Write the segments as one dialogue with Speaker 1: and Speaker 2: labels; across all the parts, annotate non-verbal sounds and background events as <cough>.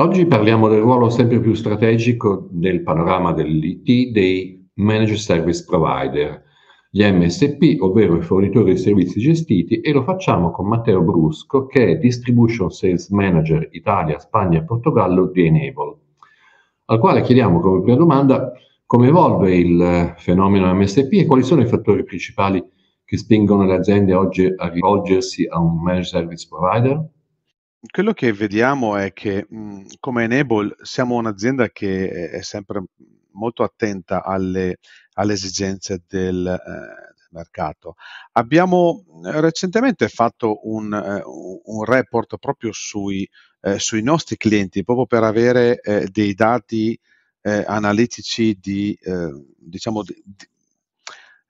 Speaker 1: Oggi parliamo del ruolo sempre più strategico nel panorama dell'IT dei Managed Service Provider, gli MSP, ovvero i fornitori di servizi gestiti, e lo facciamo con Matteo Brusco, che è Distribution Sales Manager Italia, Spagna e Portogallo di Enable, al quale chiediamo come prima domanda come evolve il fenomeno MSP e quali sono i fattori principali che spingono le aziende oggi a rivolgersi a un Managed Service Provider?
Speaker 2: Quello che vediamo è che, mhmm, come Enable siamo un'azienda che è sempre molto attenta alle alle esigenze del ehm, del mercato. Abbiamo, eh, recentemente fatto un ehm, un report proprio sui ehm, sui nostri clienti, proprio per avere, ehm, dei dati, ehm, analitici di ehm, diciamo di di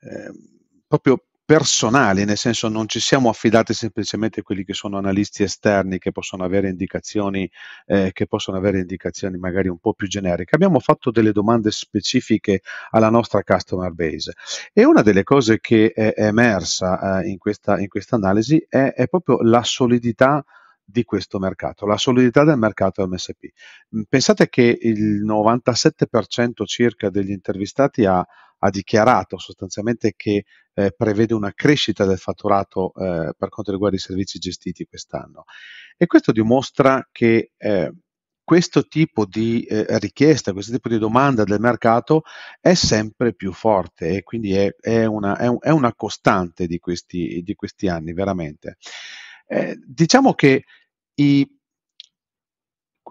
Speaker 2: ehm, proprio personali, nel senso non ci siamo affidati semplicemente a quelli che sono analisti esterni che possono avere indicazioni, eh, che possono avere indicazioni magari un po' più generiche. Abbiamo fatto delle domande specifiche alla nostra customer base e una delle cose che è emersa eh, in, questa, in questa analisi è, è proprio la solidità di questo mercato, la solidità del mercato MSP. Pensate che il 97% circa degli intervistati ha, ha dichiarato sostanzialmente che eh, prevede una crescita del fatturato eh, per quanto riguarda i servizi gestiti quest'anno e questo dimostra che eh, questo tipo di eh, richiesta, questo tipo di domanda del mercato è sempre più forte e quindi è, è, una, è, un, è una, costante di questi, di questi anni, veramente. Eh, diciamo che i,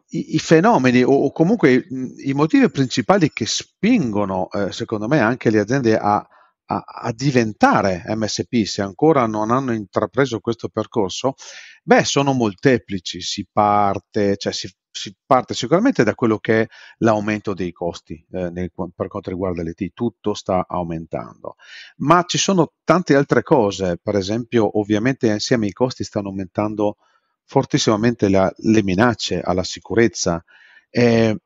Speaker 2: i, i fenomeni o, o comunque i, i, motivi principali che spingono, eh, secondo me, anche le aziende a a, a, diventare MSP, se ancora non hanno intrapreso questo percorso, beh, sono molteplici, si parte, cioè si, si parte sicuramente da quello che è l'aumento dei costi eh, nel, per quanto riguarda l'ET, tutto sta aumentando, ma ci sono tante altre cose, per esempio ovviamente insieme ai costi stanno aumentando fortissimamente la, le minacce alla sicurezza. Eh,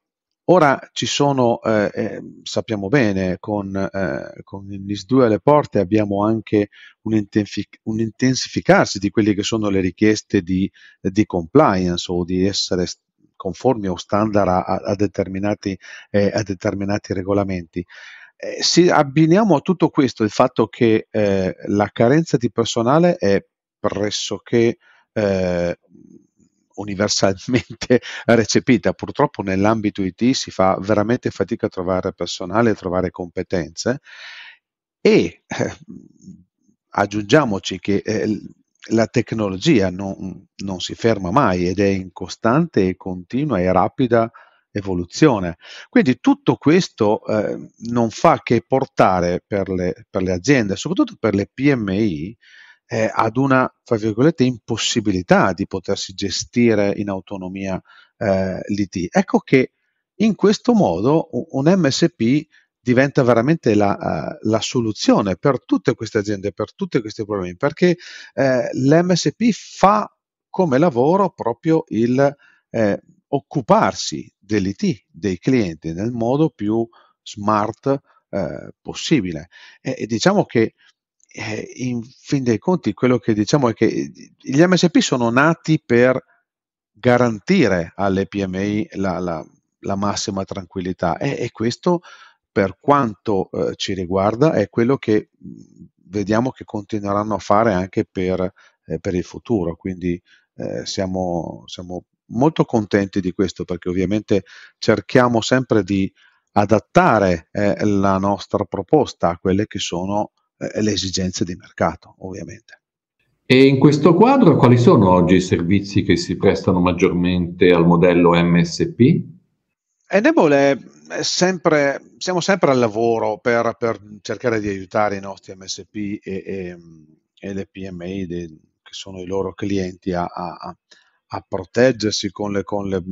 Speaker 2: Ora ci sono, eh, eh, sappiamo bene, con, eh, con il NIS2 alle porte abbiamo anche un, intensific- un, intensificarsi di quelle che sono le richieste di, di compliance o di essere st- conformi o standard a, a, determinati, eh, a determinati, regolamenti. Eh, se abbiniamo a tutto questo il fatto che eh, la carenza di personale è pressoché universalmente <laughs> recepita. Purtroppo nell'ambito IT si fa veramente fatica a trovare personale, a trovare competenze e eh, aggiungiamoci che eh, la tecnologia non, non, si ferma mai ed è in costante e continua e rapida evoluzione. Quindi tutto questo eh, non fa che portare per le, per le aziende, soprattutto per le PMI, eh, ad una, fra virgolette, impossibilità di potersi gestire in autonomia eh, l'IT. Ecco che in questo modo un MSP diventa veramente la, eh, la, soluzione per tutte queste aziende, per tutti questi problemi, perché eh, l'MSP fa come lavoro proprio il eh, occuparsi dell'IT, dei clienti, nel modo più smart eh, possibile. E, e, diciamo che eh, in fin dei conti quello che diciamo è che eh, gli MSP sono nati per garantire alle PMI la, la, la massima tranquillità e, e, questo per quanto eh, ci riguarda è quello che mm, vediamo che continueranno a fare anche per, eh, per il futuro, quindi eh, siamo, siamo molto contenti di questo perché ovviamente cerchiamo sempre di adattare eh, la nostra proposta a quelle che sono eh, le esigenze di mercato, ovviamente.
Speaker 1: E in questo quadro quali sono oggi i servizi che si prestano maggiormente al modello MSP?
Speaker 2: Enable sempre, siamo sempre al lavoro per, per, cercare di aiutare i nostri MSP e, e, e le PMI de, che sono i loro clienti a, a, a proteggersi con le, con le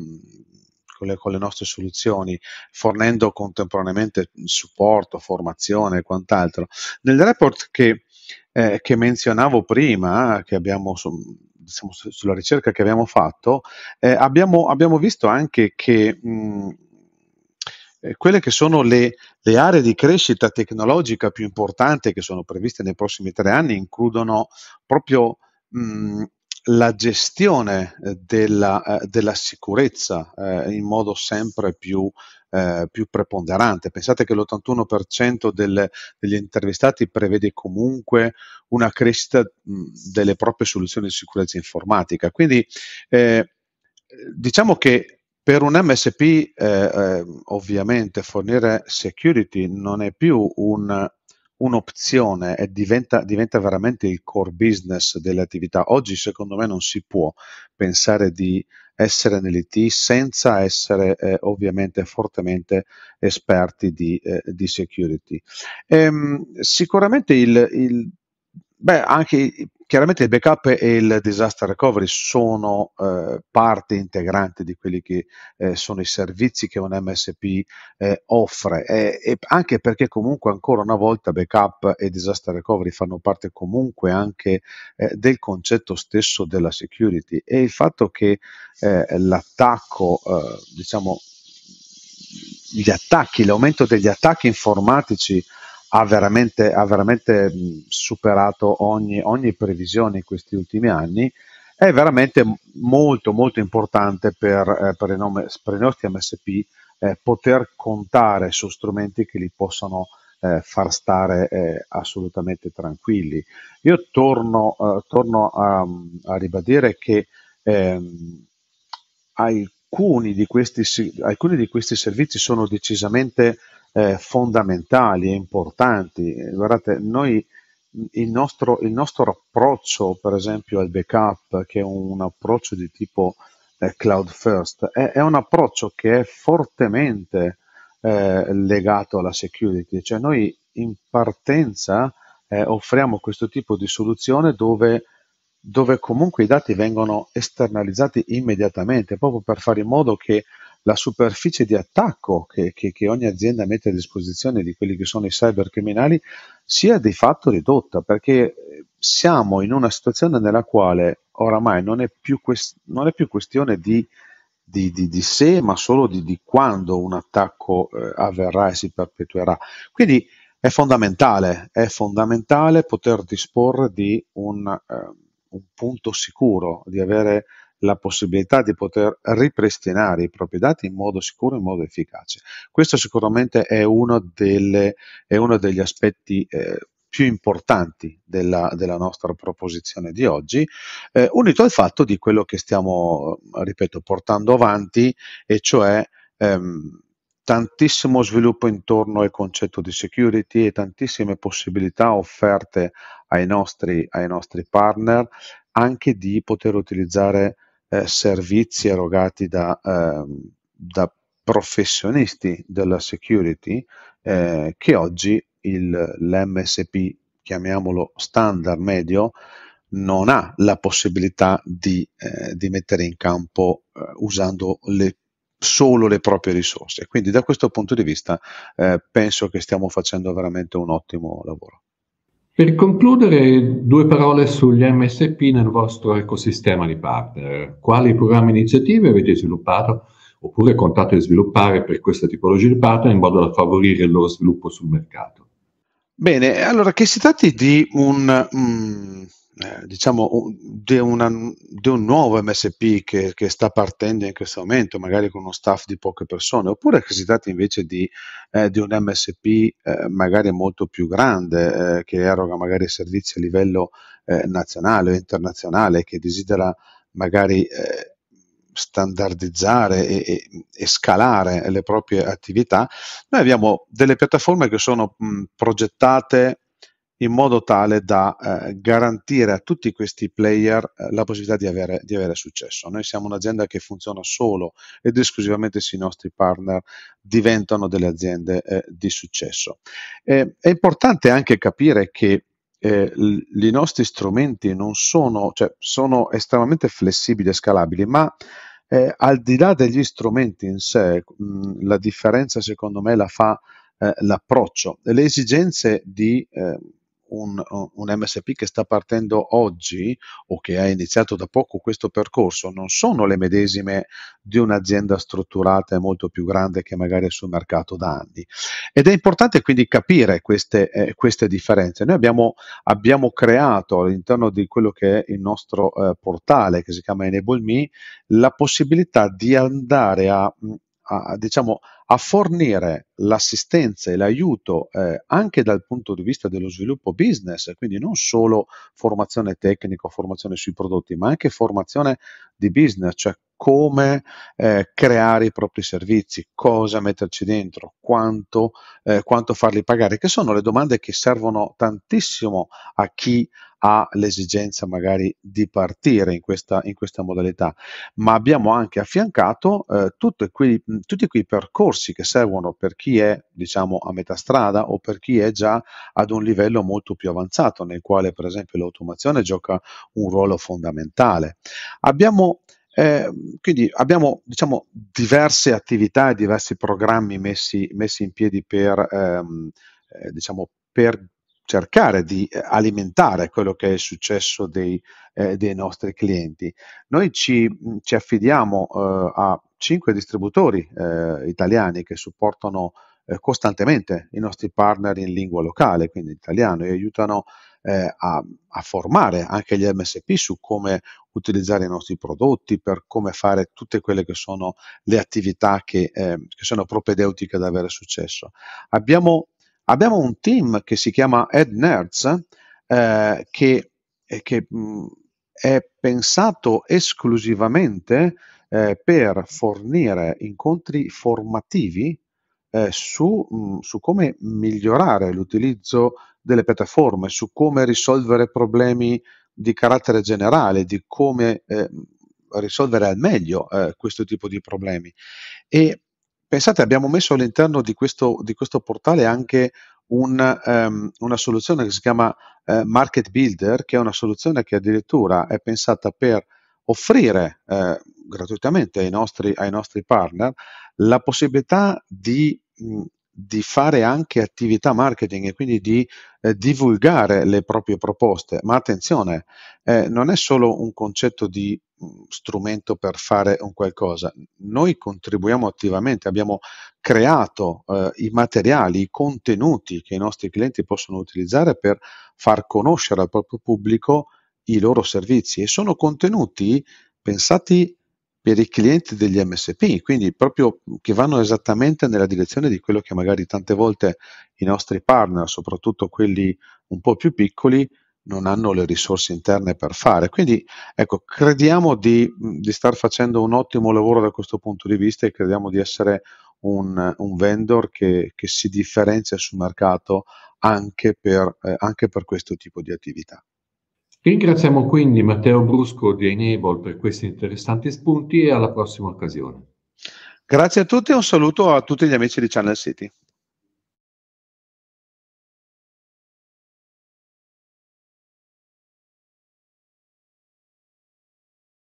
Speaker 2: con le, con le nostre soluzioni, fornendo contemporaneamente supporto, formazione e quant'altro. Nel report che, eh, che menzionavo prima, che abbiamo su, diciamo, sulla ricerca che abbiamo fatto, eh, abbiamo, abbiamo, visto anche che mh, mm, eh, quelle che sono le, le, aree di crescita tecnologica più importanti che sono previste nei prossimi tre anni includono proprio mh, mm, la gestione eh, della, eh, della sicurezza eh, in modo sempre più eh, più preponderante. Pensate che l'81% del, degli intervistati prevede comunque una crescita mm, delle proprie soluzioni di sicurezza informatica. Quindi eh, diciamo che per un MSP eh, ovviamente fornire security non è più un, un'opzione e diventa, diventa, veramente il core business delle attività. Oggi secondo me non si può pensare di essere nell'IT senza essere eh, ovviamente fortemente esperti di, eh, di security. Ehm, sicuramente il, il beh, anche chiaramente il backup e il disaster recovery sono eh, parte integrante di quelli che eh, sono i servizi che un MSP eh, offre, e, e anche perché comunque ancora una volta backup e disaster recovery fanno parte comunque anche eh, del concetto stesso della security e il fatto che eh, l'attacco, eh, diciamo, gli attacchi, l'aumento degli attacchi informatici ha veramente, ha veramente superato ogni, ogni, previsione in questi ultimi anni, è veramente molto molto importante per, eh, per, nome, per i nostri MSP eh, poter contare su strumenti che li possano eh, far stare eh, assolutamente tranquilli. Io torno, eh, torno a, a, ribadire che ehm, alcuni di, questi, alcuni, di questi, servizi sono decisamente eh, fondamentali e importanti. Guardate, noi il nostro, il nostro, approccio, per esempio, al backup, che è un approccio di tipo eh, cloud first, è, è, un approccio che è fortemente eh, legato alla security, cioè noi in partenza eh, offriamo questo tipo di soluzione dove dove comunque i dati vengono esternalizzati immediatamente, proprio per fare in modo che la superficie di attacco che, che, che, ogni azienda mette a disposizione di quelli che sono i cybercriminali sia di fatto ridotta, perché eh, siamo in una situazione nella quale oramai non è più, quest- non è più questione di, di, di, di, se, ma solo di, quando un attacco eh, avverrà e si perpetuerà. Quindi è fondamentale, è fondamentale poter disporre di un, eh, un punto sicuro, di avere la possibilità di poter ripristinare i propri dati in modo sicuro, in modo efficace. Questo sicuramente è uno, delle, è uno degli aspetti eh, più importanti della, della, nostra proposizione di oggi, eh, unito al fatto di quello che stiamo, ripeto, portando avanti, e cioè ehm, tantissimo sviluppo intorno al concetto di security e tantissime possibilità offerte ai nostri, ai nostri partner anche di poter utilizzare eh, servizi erogati da, eh, da, professionisti della security eh, che oggi il, l'MSP, chiamiamolo standard medio, non ha la possibilità di, eh, di mettere in campo eh, usando le solo le proprie risorse. Quindi da questo punto di vista eh, penso che stiamo facendo veramente un ottimo lavoro.
Speaker 1: Per concludere, due parole sugli MSP nel vostro ecosistema di partner. Quali programmi e iniziative avete sviluppato oppure contate di sviluppare per questa tipologia di partner in modo da favorire il loro sviluppo sul mercato?
Speaker 2: Bene, allora che si tratti di un, um, eh, diciamo, di, una, di, un nuovo MSP che, che, sta partendo in questo momento, magari con uno staff di poche persone, oppure che si tratta invece di, eh, di un MSP eh, magari molto più grande eh, che eroga magari servizi a livello eh, nazionale o internazionale, che desidera magari standardizzare e, e, e, scalare le proprie attività, noi abbiamo delle piattaforme che sono mh, progettate in modo tale da eh, garantire a tutti questi player eh, la possibilità di avere, di avere, successo. Noi siamo un'azienda che funziona solo ed esclusivamente se i nostri partner diventano delle aziende eh, di successo. Eh, è importante anche capire che eh, l- i nostri strumenti non sono, cioè, sono estremamente flessibili e scalabili, ma eh, al di là degli strumenti in sé, mh, la differenza secondo me la fa eh, l'approccio. Le esigenze di eh, un, un, MSP che sta partendo oggi o che ha iniziato da poco questo percorso non sono le medesime di un'azienda strutturata e molto più grande che magari è sul mercato da anni. Ed è importante quindi capire queste, eh, queste differenze. Noi abbiamo, abbiamo, creato all'interno di quello che è il nostro eh, portale che si chiama EnableMe la possibilità di andare a mh, mm, a, diciamo, a fornire l'assistenza e l'aiuto eh, anche dal punto di vista dello sviluppo business, quindi non solo formazione tecnica, formazione sui prodotti, ma anche formazione di business, cioè come eh, creare i propri servizi, cosa metterci dentro, quanto, eh, quanto farli pagare, che sono le domande che servono tantissimo a chi ha l'esigenza magari di partire in questa, in questa modalità, ma abbiamo anche affiancato eh, quei, mm, tutti quei percorsi che servono per chi è diciamo a metà strada o per chi è già ad un livello molto più avanzato nel quale per esempio l'automazione gioca un ruolo fondamentale. Abbiamo eh, quindi abbiamo diciamo, diverse attività e diversi programmi messi, messi in piedi per, ehm, eh, diciamo, per cercare di eh, alimentare quello che è il successo dei, eh, dei nostri clienti. Noi ci, mm, ci affidiamo eh, a cinque distributori eh, italiani che supportano eh, costantemente i nostri partner in lingua locale, quindi italiano, e aiutano eh, a, a, formare anche gli MSP su come utilizzare i nostri prodotti, per come fare tutte quelle che sono le attività che, eh, che sono propedeutiche ad avere successo. Abbiamo Abbiamo un team che si chiama Ed Nerds eh, che, eh, che mh, mm, è pensato esclusivamente eh, per fornire incontri formativi eh, su, mh, mm, su, come migliorare l'utilizzo delle piattaforme, su come risolvere problemi di carattere generale, di come eh, risolvere al meglio eh, questo tipo di problemi. E Pensate, abbiamo messo all'interno di questo, di questo portale anche un, um, una soluzione che si chiama uh, Market Builder, che è una soluzione che addirittura è pensata per offrire eh, gratuitamente ai nostri, ai nostri, partner la possibilità di, di, fare anche attività marketing e quindi di eh, divulgare le proprie proposte. Ma attenzione, eh, non è solo un concetto di strumento per fare un qualcosa. Noi contribuiamo attivamente, abbiamo creato eh, i materiali, i contenuti che i nostri clienti possono utilizzare per far conoscere al proprio pubblico i loro servizi e sono contenuti pensati per i clienti degli MSP, quindi proprio che vanno esattamente nella direzione di quello che magari tante volte i nostri partner, soprattutto quelli un po' più piccoli, non hanno le risorse interne per fare. Quindi ecco, crediamo di, di, star facendo un ottimo lavoro da questo punto di vista e crediamo di essere un, un vendor che, che, si differenzia sul mercato anche per, eh, anche per questo tipo di attività.
Speaker 1: Ringraziamo quindi Matteo Brusco di Enable per questi interessanti spunti e
Speaker 2: alla prossima occasione. Grazie a tutti e un saluto a tutti gli amici di Channel City.